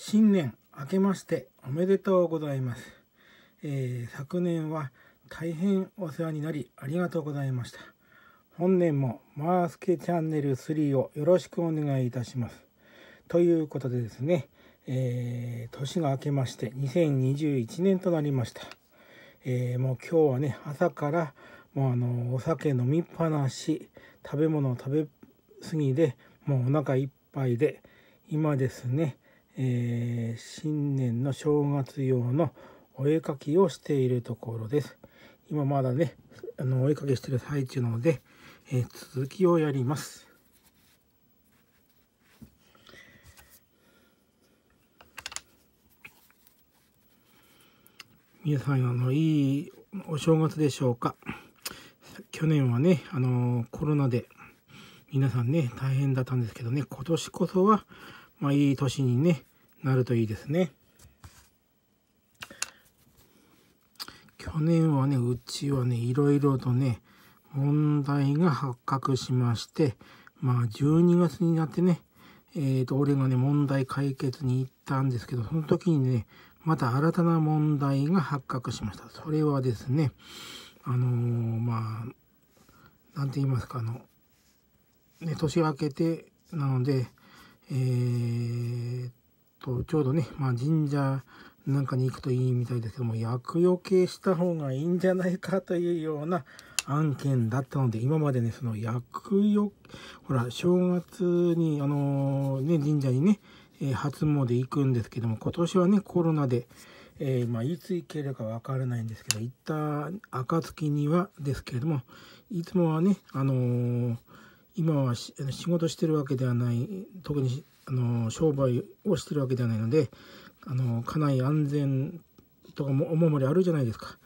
新年明けましておめでとうございます、えー、昨年は大変お世話になりありがとうございました本年もマースケチャンネル3をよろしくお願いいたしますということでですね、えー、年が明けまして2021年となりました、えー、もう今日はね朝からもうあのお酒飲みっぱなし食べ物を食べ過ぎでもうお腹いっぱいで今ですねえー、新年の正月用のお絵かきをしているところです。今まだね、あのお絵かきしてる最中なので、えー、続きをやります。皆さん、あの、いいお正月でしょうか。去年はね、あの、コロナで皆さんね、大変だったんですけどね、今年こそは、まあ、いい年に、ね、なるといいですね。去年はね、うちはね、いろいろとね、問題が発覚しまして、まあ、12月になってね、えっ、ー、と、俺がね、問題解決に行ったんですけど、その時にね、また新たな問題が発覚しました。それはですね、あのー、まあ、なんて言いますか、あの、ね、年明けて、なので、えー、っと、ちょうどね、まあ、神社なんかに行くといいみたいですけども、厄除けした方がいいんじゃないかというような案件だったので、今までね、その厄除け、ほら、正月に、あのー、ね、神社にね、え初詣行くんですけども、今年はね、コロナで、えー、まあ、いつ行けるかわからないんですけど、行った暁にはですけれども、いつもはね、あのー今は仕事してるわけではない特にあの商売をしてるわけではないのであの家内安全とかもお守りあるじゃないですか。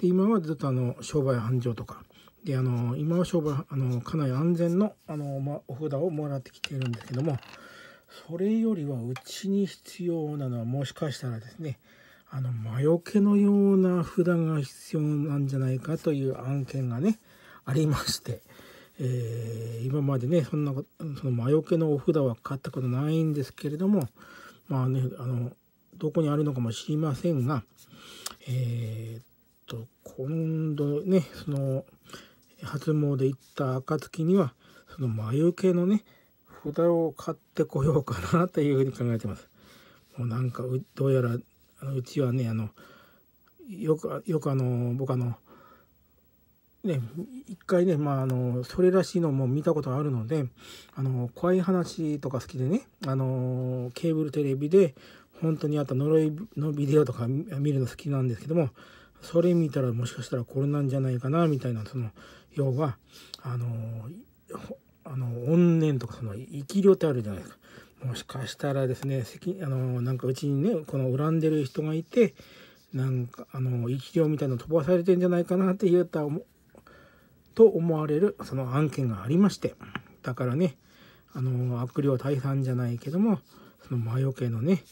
で今はずっとあの商売繁盛とかであの今は商売あの家内安全のあの、ま、お札をもらってきているんですけどもそれよりはうちに必要なのはもしかしたらですねあの魔除けのような札が必要なんじゃないかという案件がねありまして。えー、今までねそんなその魔除けのお札は買ったことないんですけれどもまあねあのどこにあるのかも知りませんがえー、っと今度ねその初詣行った暁にはその魔除けのね札を買ってこようかなというふうに考えてます。もうなんかどうやらあのうちはねあのよくよくあの僕あのね、一回ね、まあ、あの、それらしいのも見たことあるので、あの、怖い話とか好きでね、あの、ケーブルテレビで、本当にあった呪いのビデオとか見るの好きなんですけども、それ見たらもしかしたらこれなんじゃないかな、みたいな、その、要は、あの、あの、怨念とか、その、生き量ってあるじゃないですか。もしかしたらですね、あの、なんかうちにね、この恨んでる人がいて、なんか、あの、生き量みたいなの飛ばされてんじゃないかなって言ったと思われるその案件がありましてだからねあの悪霊退散じゃないけどもその魔除けのね、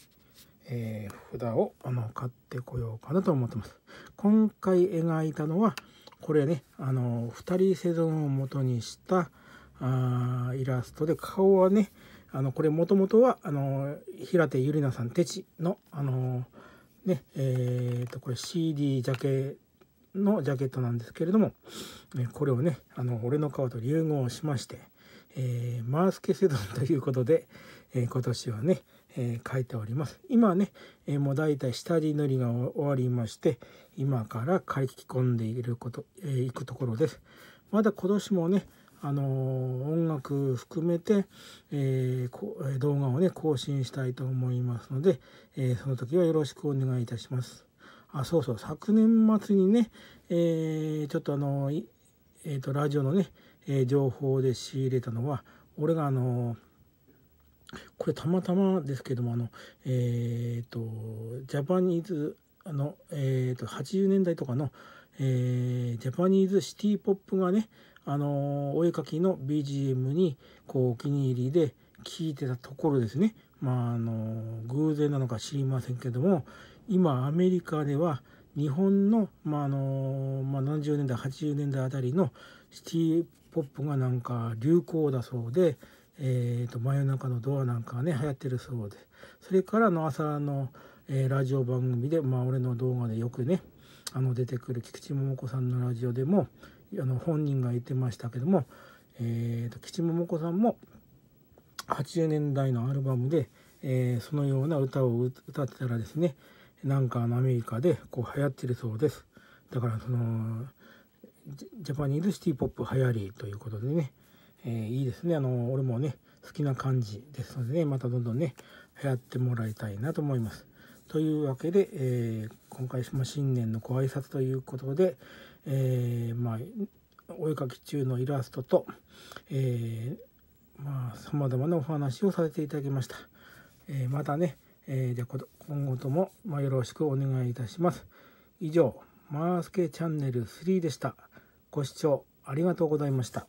えー、札をあの買ってこようかなと思ってます今回描いたのはこれねあの2人生存を元にしたあイラストで顔はねあのこれもともとはあの平手友梨奈さん手地のあのねえー、とこれ CD ジャケのジャケットなんですけれども、えこれをね、あの、俺の顔と融合しまして、えー、マースケセドンということで、えー、今年はね、えー、書いております。今ね、えもうだいたい下地塗りが終わりまして、今から書き込んでいること、えー、いくところです。まだ今年もね、あの音楽含めて、え動画をね、更新したいと思いますので、えその時はよろしくお願いいたします。あそうそう昨年末にね、えー、ちょっとあの、えー、とラジオのね、えー、情報で仕入れたのは俺があのこれたまたまですけどもあのえっ、ー、とジャパニーズあの、えーと、80年代とかの、えー、ジャパニーズシティ・ポップがね、あのお絵かきの BGM にこうお気に入りで聴いてたところですね、まああの偶然なのか知りませんけども、今アメリカでは日本の,、まああのまあ、70年代80年代あたりのシティポップがなんか流行だそうで、えーと、真夜中のドアなんかがね流行ってるそうでそれからの朝の、えー、ラジオ番組で、まあ、俺の動画でよくねあの出てくる菊池桃子さんのラジオでもあの本人が言ってましたけども、えーと、菊池桃子さんも80年代のアルバムで、えー、そのような歌を歌ってたらですねなんかアメリカでこう流行ってるそうですだからそのジャパニーズシティポップ流行りということでね、えー、いいですねあの俺もね好きな感じですのでねまたどんどんね流行ってもらいたいなと思いますというわけで、えー、今回も新年のご挨拶ということで、えー、まあお絵かき中のイラストと、えー、まあ、様々なお話をさせていただきました。えー、またね、えー、で今後とも、まよろしくお願いいたします。以上、マースケチャンネル3でした。ご視聴ありがとうございました。